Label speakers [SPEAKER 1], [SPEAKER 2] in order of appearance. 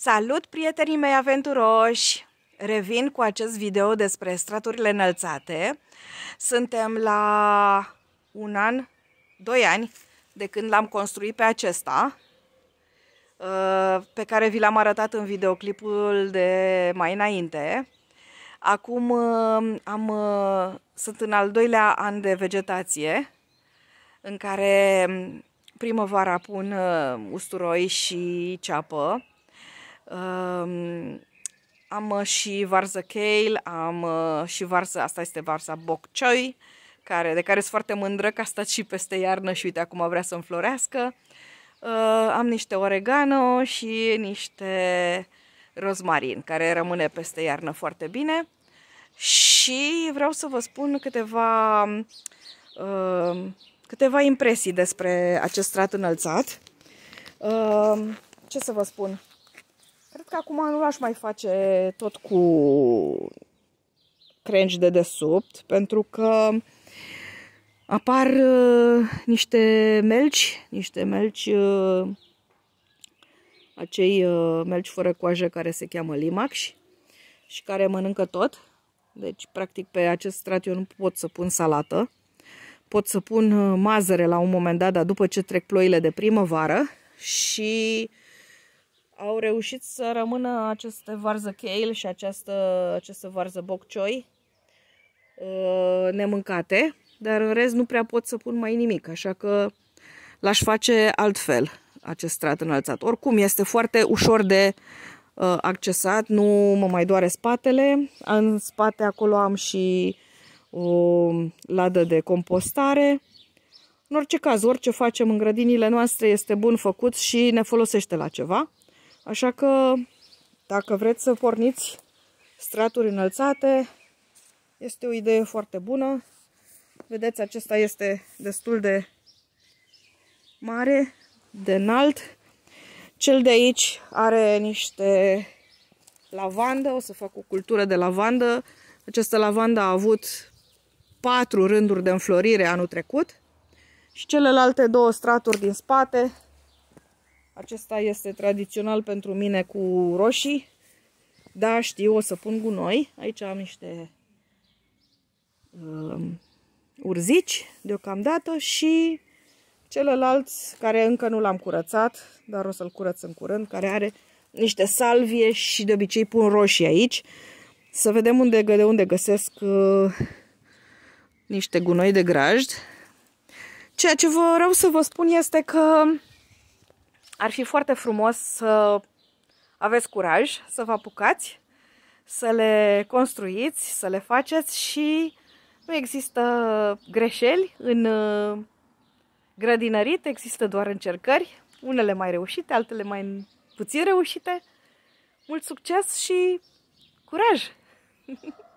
[SPEAKER 1] Salut prietenii mei aventuroși! Revin cu acest video despre straturile înălțate. Suntem la un an, doi ani de când l-am construit pe acesta, uh, pe care vi l-am arătat în videoclipul de mai înainte. Acum uh, am, uh, sunt în al doilea an de vegetație, în care primăvara pun usturoi și ceapă Um, am uh, și varză kale, am uh, și varză, asta este varza bok choy, care, de care sunt foarte mândră că a stat și peste iarnă și uite acum vrea să înflorească. Uh, am niște oregano și niște rozmarin, care rămâne peste iarnă foarte bine. Și vreau să vă spun câteva, uh, câteva impresii despre acest strat înălțat. Uh, ce să vă spun? Cred că acum nu l-aș mai face tot cu crengi de desubt, pentru că apar uh, niște melci, niște melci, uh, acei uh, melci fără coajă care se cheamă limax și care mănâncă tot. Deci, practic, pe acest strat eu nu pot să pun salată. Pot să pun uh, mazăre la un moment dat, dar după ce trec ploile de primăvară și uh, au reușit să rămână aceste varză kale și această, această varză bok choy uh, nemâncate, dar în rest nu prea pot să pun mai nimic, așa că l-aș face altfel acest strat înălțat. Oricum, este foarte ușor de uh, accesat, nu mă mai doare spatele. În spate acolo am și o ladă de compostare. În orice caz, orice facem în grădinile noastre este bun făcut și ne folosește la ceva. Așa că dacă vreți să porniți straturi înălțate, este o idee foarte bună. Vedeți, acesta este destul de mare, de înalt. Cel de aici are niște lavandă, o să fac o cultură de lavandă. Această lavandă a avut patru rânduri de înflorire anul trecut și celelalte două straturi din spate acesta este tradițional pentru mine cu roșii. Da, știu, o să pun gunoi. Aici am niște um, urzici deocamdată și celălalt care încă nu l-am curățat, dar o să-l curăț în curând, care are niște salvie și de obicei pun roșii aici. Să vedem unde, de unde găsesc uh, niște gunoi de grajd. Ceea ce vreau să vă spun este că ar fi foarte frumos să aveți curaj, să vă apucați, să le construiți, să le faceți și nu există greșeli în uh, grădinărit, există doar încercări, unele mai reușite, altele mai puțin reușite. Mult succes și curaj!